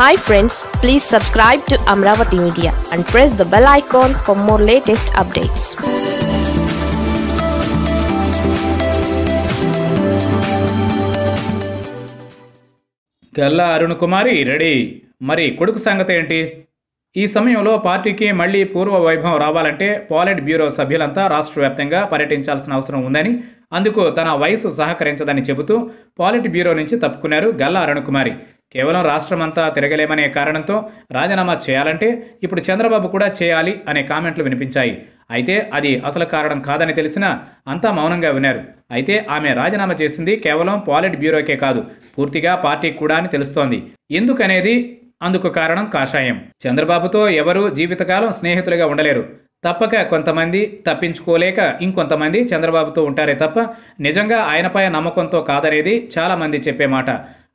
hi friends please subscribe to Amaravati media and press the bell icon for more latest updates Tella Arun Kumari ready మరి కొడుకు సంగతి ఏంటి ఈ సమయంలో పార్టీకి మళ్లీ పూర్వ వైభవం రావాలంటే పాలిట్ బ్యూరో సభ్యులంతా రాష్ట్ర వ్యాప్తంగా పర్యటించాల్సిన అవసరం ఉందని అందుకు తన వయసు సహకరించదని చెబుతూ పాలిట్ బ్యూరో నుంచి తప్పుకున్నారు గల్లా అరుణకుమారి కేవలం రాష్ట్రమంతా తిరగలేమనే కారణంతో రాజీనామా చేయాలంటే ఇప్పుడు చంద్రబాబు కూడా చేయాలి అనే కామెంట్లు వినిపించాయి అయితే అది అసలు కారణం కాదని తెలిసినా అంతా మౌనంగా విన్నారు అయితే ఆమె రాజీనామా చేసింది కేవలం పాలిట్ బ్యూరోకే కాదు పూర్తిగా పార్టీ కూడా అని తెలుస్తోంది ఎందుకనేది అందుకు కారణం కాషాయం చంద్రబాబుతో ఎవరూ జీవితకాలం స్నేహితులుగా ఉండలేరు తప్పక కొంతమంది తప్పించుకోలేక ఇంకొంతమంది చంద్రబాబుతో ఉంటారే తప్ప నిజంగా ఆయనపై నమ్మకంతో కాదనేది చాలామంది చెప్పే మాట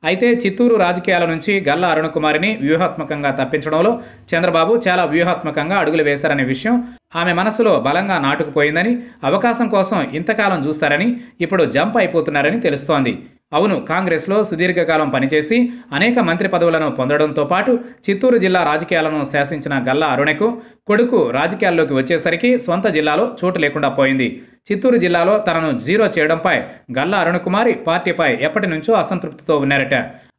అయితే చిత్తూరు రాజకీయాల నుంచి గల్లా అరుణకుమారిని వ్యూహాత్మకంగా తప్పించడంలో చంద్రబాబు చాలా వ్యూహాత్మకంగా అడుగులు వేశారనే విషయం ఆమె మనసులో బలంగా నాటుకుపోయిందని అవకాశం కోసం ఇంతకాలం చూస్తారని ఇప్పుడు జంప్ అయిపోతున్నారని తెలుస్తోంది అవును కాంగ్రెస్లో సుదీర్ఘకాలం పనిచేసి అనేక మంత్రి పదవులను పొందడంతో పాటు చిత్తూరు జిల్లా రాజకీయాలను శాసించిన గల్లా అరుణకు కొడుకు రాజకీయాల్లోకి వచ్చేసరికి సొంత జిల్లాలో చోటు లేకుండా పోయింది చిత్తూరు జిల్లాలో తనను జీరో చేయడంపై గల్లా అరుణకుమారి పార్టీపై ఎప్పటి నుంచో అసంతృప్తితో ఉన్నారట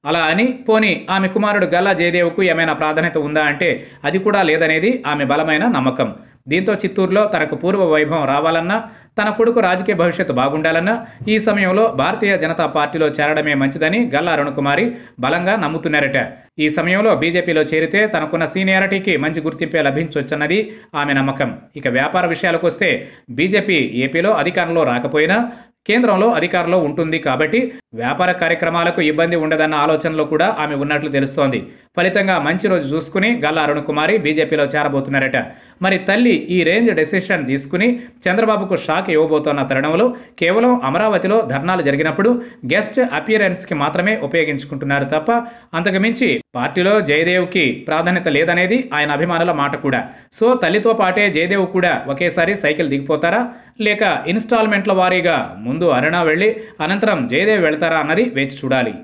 అలా అని పోని ఆమె కుమారుడు గల్లా జయదేవ్కు ఏమైనా ప్రాధాన్యత ఉందా అంటే అది కూడా లేదనేది ఆమె బలమైన నమ్మకం దీంతో చిత్తూరులో తనకు పూర్వ వైభవం రావాలన్నా తన కొడుకు రాజకీయ భవిష్యత్తు బాగుండాలన్నా ఈ సమయంలో భారతీయ జనతా పార్టీలో చేరడమే మంచిదని గల్లా అరుణకుమారి బలంగా నమ్ముతున్నారట ఈ సమయంలో బీజేపీలో చేరితే తనకున్న సీనియారిటీకి మంచి గుర్తింపే లభించవచ్చన్నది ఆమె నమ్మకం ఇక వ్యాపార విషయాలకు వస్తే బీజేపీ ఏపీలో అధికారంలో రాకపోయినా కేంద్రంలో అధికారంలో ఉంటుంది కాబట్టి వ్యాపార కార్యక్రమాలకు ఇబ్బంది ఉండదన్న ఆలోచనలో కూడా ఆమె ఉన్నట్లు తెలుస్తోంది ఫలితంగా మంచి రోజు చూసుకుని గల్లా అరుణ్ కుమారి బీజేపీలో చేరబోతున్నారట మరి తల్లి ఈ రేంజ్ డెసిషన్ తీసుకుని చంద్రబాబుకు షాక్ ఇవ్వబోతున్న తరుణంలో కేవలం అమరావతిలో ధర్నాలు జరిగినప్పుడు గెస్ట్ అపియరెన్స్కి మాత్రమే ఉపయోగించుకుంటున్నారు తప్ప అంతకుమించి పార్టీలో జయదేవ్కి ప్రాధాన్యత లేదనేది ఆయన అభిమానుల మాట కూడా సో తల్లితో పాటే జయదేవ్ కూడా ఒకేసారి సైకిల్ దిగిపోతారా లేక ఇన్స్టాల్మెంట్ల వారీగా ముందు అరుణ వెళ్ళి అనంతరం జయదేవ్ వెళ్తారా అన్నది వేచి చూడాలి